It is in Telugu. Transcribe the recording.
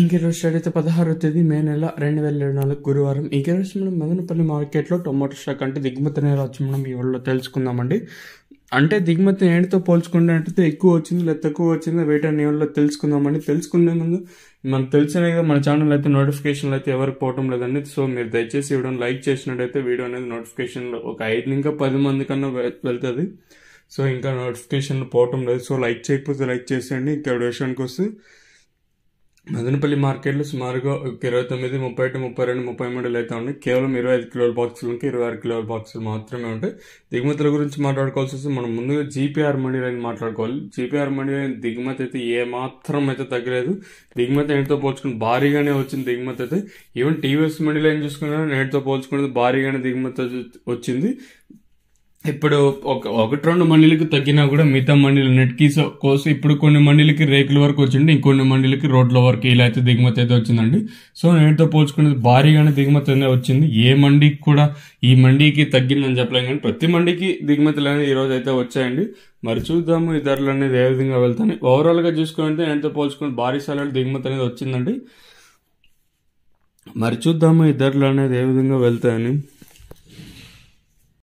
ఇంకెరోజు అయితే పదహారో తేదీ మే నెల రెండు వేల ఇరవై నాలుగు గురువారం రోజు మనం మదనపల్లి మార్కెట్లో టొమాటో స్టాక్ అంటే దిగుమతి అనేది వచ్చి మనం ఈ వాళ్ళు తెలుసుకుందామండి అంటే దిగుమతి ఏంటితో పోల్చుకుంటే ఎక్కువ వచ్చింది లేదా తక్కువ వచ్చిందో వేట నేవల్లో తెలుసుకుందామండి తెలుసుకునే ముందు మనకు తెలిసిన కదా మన ఛానల్ అయితే నోటిఫికేషన్లు అయితే ఎవరికి పోవటం లేదండి సో మీరు దయచేసి వీడియోని లైక్ చేసినట్టయితే వీడియో అనేది నోటిఫికేషన్లో ఒక ఐదు ఇంకా పది మంది కన్నా వెళ్తుంది సో ఇంకా నోటిఫికేషన్లు పోవటం లేదు సో లైక్ చేయకపోతే లైక్ చేసేయండి ఇంకా విషయానికి వస్తే మదనపల్లి మార్కెట్లో సుమారుగా ఒక ఇరవై తొమ్మిది ముప్పై ఒకటి ముప్పై రెండు ముప్పై మూడులు అయితే ఉన్నాయి కేవలం ఇరవై ఐదు కిలోల బాక్సులు ఇంకా ఇరవై ఆరు కిలోల బాక్సులు మాత్రమే ఉంటాయి దిగుమతుల గురించి మాట్లాడుకోవాల్సి వస్తే మనం ముందుగా జీపీఆర్ మండీ లైన్ మాట్లాడుకోవాలి జీపీఆర్ మండీ లైన్ దిగుమతి అయితే ఏమాత్రం అయితే తగ్గలేదు దిగుమతి నేటితో పోల్చుకుని భారీగానే వచ్చింది దిగుమతి అయితే ఈవెన్ టీవీఎస్ మనీ లైన్ చూసుకున్నా నేటితో పోల్చుకునేది భారీగానే దిగుమతి వచ్చింది ఇప్పుడు ఒక ఒకటి రెండు మండలికి తగ్గినా కూడా మిగతా మండలన్నిటికీ సో కోసం ఇప్పుడు కొన్ని మండలికి రేకుల వరకు వచ్చింది ఇంకొన్ని మండలికి రోడ్ల వరకు ఇలా అయితే దిగుమతి అయితే వచ్చిందండి సో నేటితో పోల్చుకునేది భారీగానే దిగుమతి అనేది వచ్చింది ఏ మండీకి కూడా ఈ మండికి తగ్గిందని చెప్పలేం కానీ ప్రతి మండికి దిగుమతులు అనేది ఈ రోజు అయితే వచ్చాయండి మరి చూద్దాము ఈ ధరలు అనేది ఏ విధంగా వెళ్తాయి ఓవరాల్గా చూసుకుంటే నేటితో పోల్చుకుని భారీ స్థాయిలో దిగుమతి అనేది వచ్చిందండి మరి చూద్దాము ఈ ధరలు అనేది ఏ విధంగా వెళ్తాయని